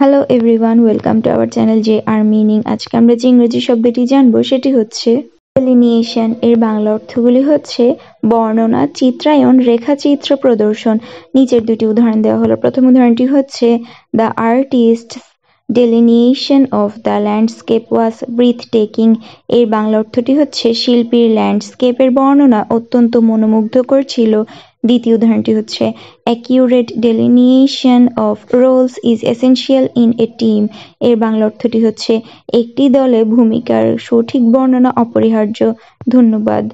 hello everyone welcome to our channel J R meaning আজকে আমরা যে ইংরেজি শব্দটি জানবো সেটি হচ্ছে ডেলিনিয়েশন এর বাংলা অর্থগুলি হচ্ছে বর্ণনা চিত্রায়ন রেখাচিত্র প্রদর্শন নিচের দুটি উদাহরণ দেওয়া হলো প্রথম উদাহরণটি হচ্ছে the artist delineation of the landscape was breathtaking এর বাংলা অর্থটি হচ্ছে শিল্পীর ল্যান্ডস্কেপের বর্ণনা অত্যন্ত মনোমুগ্ধকর ছিল দ্বিতীয় উদাহরণটি হচ্ছে accurate delineation of roles is essential in a team এর বাংলা অর্থটি হচ্ছে একটি দলে ভূমিকার সঠিক বর্ণনা অপরিহার্য ধন্যবাদ